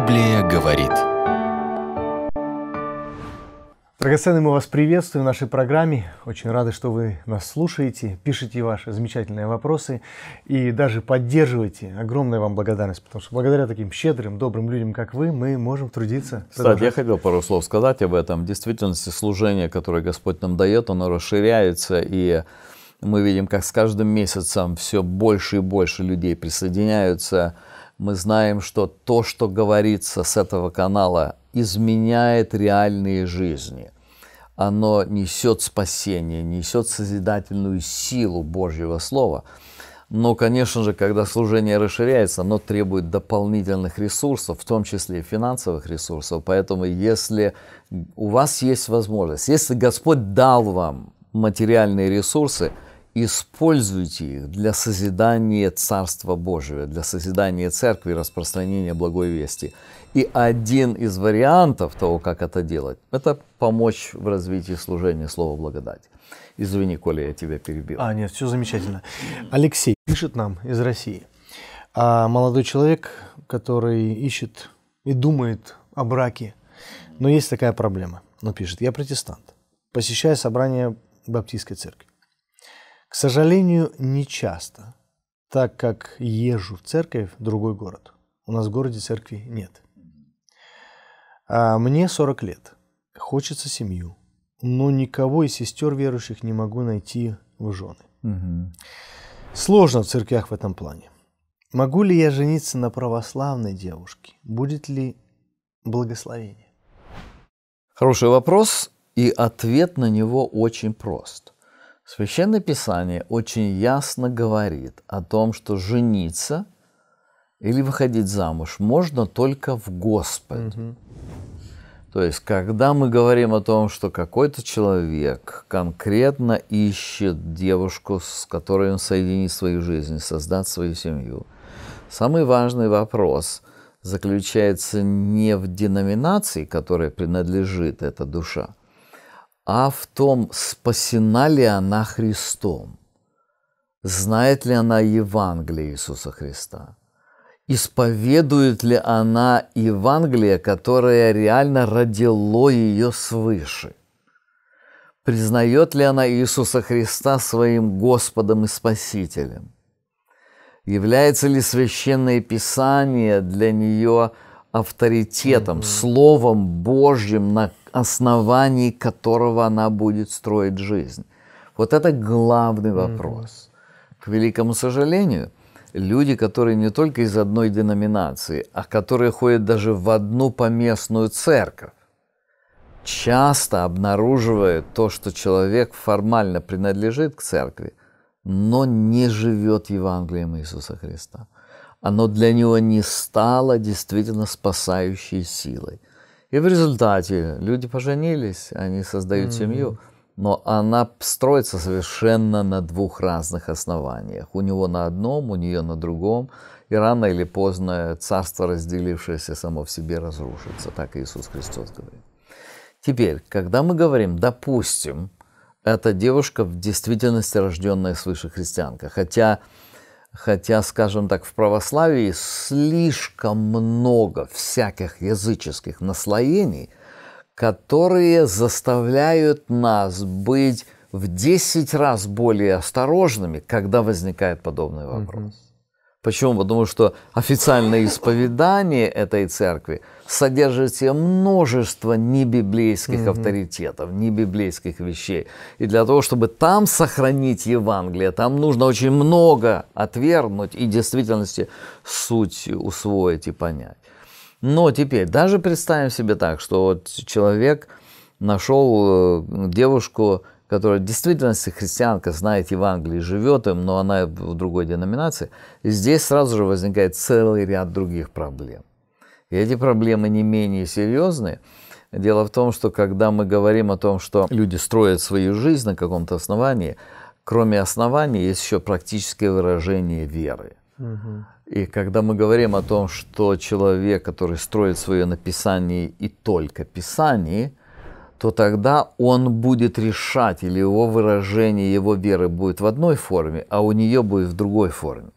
Библия говорит. Драгоценные, мы вас приветствуем в нашей программе. Очень рады, что вы нас слушаете, пишите ваши замечательные вопросы и даже поддерживаете. Огромная вам благодарность, потому что благодаря таким щедрым, добрым людям, как вы, мы можем трудиться. Кстати, я хотел пару слов сказать об этом. В действительности служение, которое Господь нам дает, оно расширяется и мы видим, как с каждым месяцем все больше и больше людей присоединяются к мы знаем, что то, что говорится с этого канала, изменяет реальные жизни. Оно несет спасение, несет созидательную силу Божьего Слова. Но, конечно же, когда служение расширяется, оно требует дополнительных ресурсов, в том числе и финансовых ресурсов. Поэтому, если у вас есть возможность, если Господь дал вам материальные ресурсы – используйте их для созидания Царства Божьего, для созидания Церкви, распространения Благой Вести. И один из вариантов того, как это делать, это помочь в развитии служения Слова Благодати. Извини, Коля, я тебя перебил. А, нет, все замечательно. Алексей пишет нам из России. А молодой человек, который ищет и думает о браке, но есть такая проблема. Он пишет, я протестант, посещаю собрание Баптистской церкви. К сожалению, не часто, так как езжу в церковь в другой город. У нас в городе церкви нет. А мне 40 лет. Хочется семью. Но никого из сестер верующих не могу найти в жены. Угу. Сложно в церквях в этом плане. Могу ли я жениться на православной девушке? Будет ли благословение? Хороший вопрос, и ответ на него очень прост. Священное Писание очень ясно говорит о том, что жениться или выходить замуж можно только в Господь. Угу. То есть, когда мы говорим о том, что какой-то человек конкретно ищет девушку, с которой он соединит свою жизнь, создаст свою семью, самый важный вопрос заключается не в деноминации, которой принадлежит эта душа, а в том, спасена ли она Христом, знает ли она Евангелие Иисуса Христа, исповедует ли она Евангелие, которое реально родило ее свыше, признает ли она Иисуса Христа своим Господом и Спасителем, является ли священное Писание для нее авторитетом, mm-hmm. Словом Божьим, на оснований которого она будет строить жизнь. Вот это главный вопрос. Mm-hmm. К великому сожалению, люди, которые не только из одной деноминации, а которые ходят даже в одну поместную церковь, часто обнаруживают то, что человек формально принадлежит к церкви, но не живет Евангелием Иисуса Христа. Оно для него не стало действительно спасающей силой – и в результате люди поженились, они создают mm-hmm. семью, но она строится совершенно на двух разных основаниях. У него на одном, у нее на другом. И рано или поздно царство, разделившееся само в себе, разрушится. Так Иисус Христос говорит. Теперь, когда мы говорим, допустим, эта девушка в действительности рожденная свыше христианка, хотя Хотя, скажем так, в православии слишком много всяких языческих наслоений, которые заставляют нас быть в 10 раз более осторожными, когда возникает подобный вопрос. Mm-hmm. Почему? Потому что официальное исповедание этой церкви содержит себе множество небиблейских mm-hmm. авторитетов, небиблейских вещей. И для того, чтобы там сохранить Евангелие, там нужно очень много отвергнуть и в действительности суть усвоить и понять. Но теперь даже представим себе так, что вот человек нашел э, девушку, которая в действительности христианка, знает Евангелие, живет им, но она в другой деноминации, и здесь сразу же возникает целый ряд других проблем. И эти проблемы не менее серьезные. Дело в том, что когда мы говорим о том, что люди строят свою жизнь на каком-то основании, кроме основания есть еще практическое выражение веры. И когда мы говорим о том, что человек, который строит свое написание и только писание – то тогда он будет решать, или его выражение его веры будет в одной форме, а у нее будет в другой форме.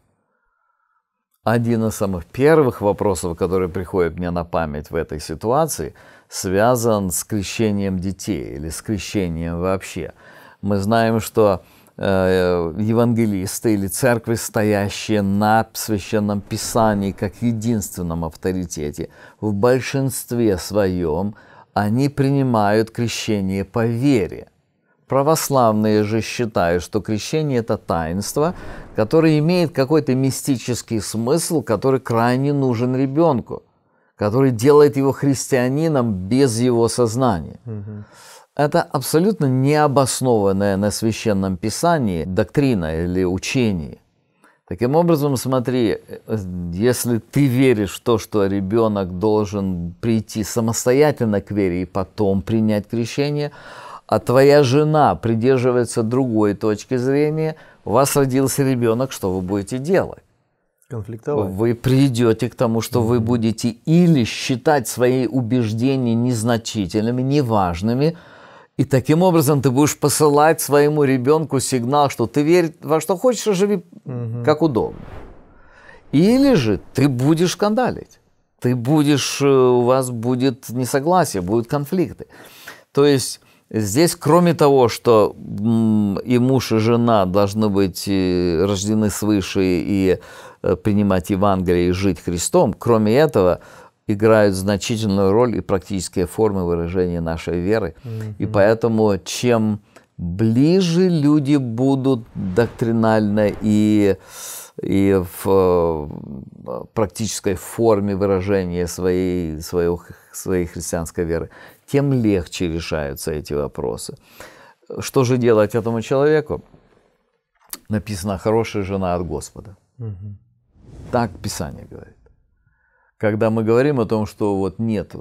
Один из самых первых вопросов, который приходит мне на память в этой ситуации, связан с крещением детей или с крещением вообще. Мы знаем, что э, евангелисты или церкви, стоящие на Священном Писании как единственном авторитете, в большинстве своем – они принимают крещение по вере. Православные же считают, что крещение – это таинство, которое имеет какой-то мистический смысл, который крайне нужен ребенку, который делает его христианином без его сознания. Это абсолютно необоснованная на священном писании доктрина или учение – Таким образом, смотри, э, если ты веришь в то, что ребенок должен прийти самостоятельно к вере и потом принять крещение, а твоя жена придерживается другой точки зрения, у вас родился ребенок, что вы будете делать? Конфликтовать. Вы придете к тому, что mm-hmm. вы будете или считать свои убеждения незначительными, неважными, и таким образом ты будешь посылать своему ребенку сигнал, что ты верь во что хочешь, а живи угу. как удобно. Или же ты будешь скандалить. Ты будешь, э, у вас будет несогласие, будут конфликты. То есть здесь, кроме того, что и муж, и жена должны быть э, рождены свыше и э, принимать Евангелие и жить Христом, кроме этого, играют значительную роль и практические формы выражения нашей веры. Mm-hmm. И поэтому чем ближе люди будут доктринально и, и в э, практической форме выражения своей, своего, своей христианской веры, тем легче решаются эти вопросы. Что же делать этому человеку? Написано «хорошая жена от Господа». Угу. Так Писание говорит когда мы говорим о том, что вот нет,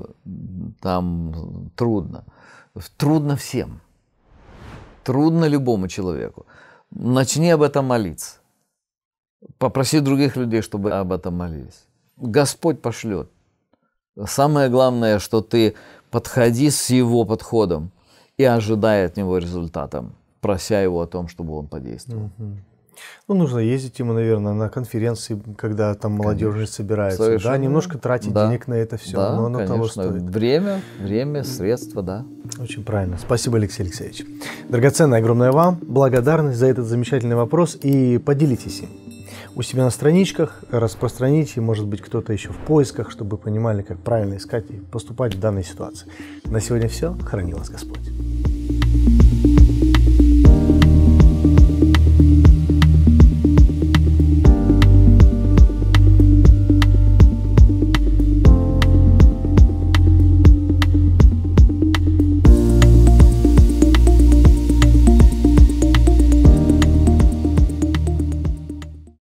там трудно. Трудно всем. Трудно любому человеку. Начни об этом молиться. Попроси других людей, чтобы об этом молились. Господь пошлет. Самое главное, что ты подходи с его подходом и ожидай от него результата, прося его о том, чтобы он подействовал. Угу. Ну, нужно ездить ему, наверное, на конференции, когда там молодежь собирается. Совершенно. Да, немножко тратить да. денег на это все, да, но оно конечно. того стоит. Время, время, средства, да. Очень правильно. Спасибо, Алексей Алексеевич. Драгоценное огромное вам. Благодарность за этот замечательный вопрос и поделитесь им у себя на страничках, распространите, может быть, кто-то еще в поисках, чтобы понимали, как правильно искать и поступать в данной ситуации. На сегодня все. Храни вас Господь.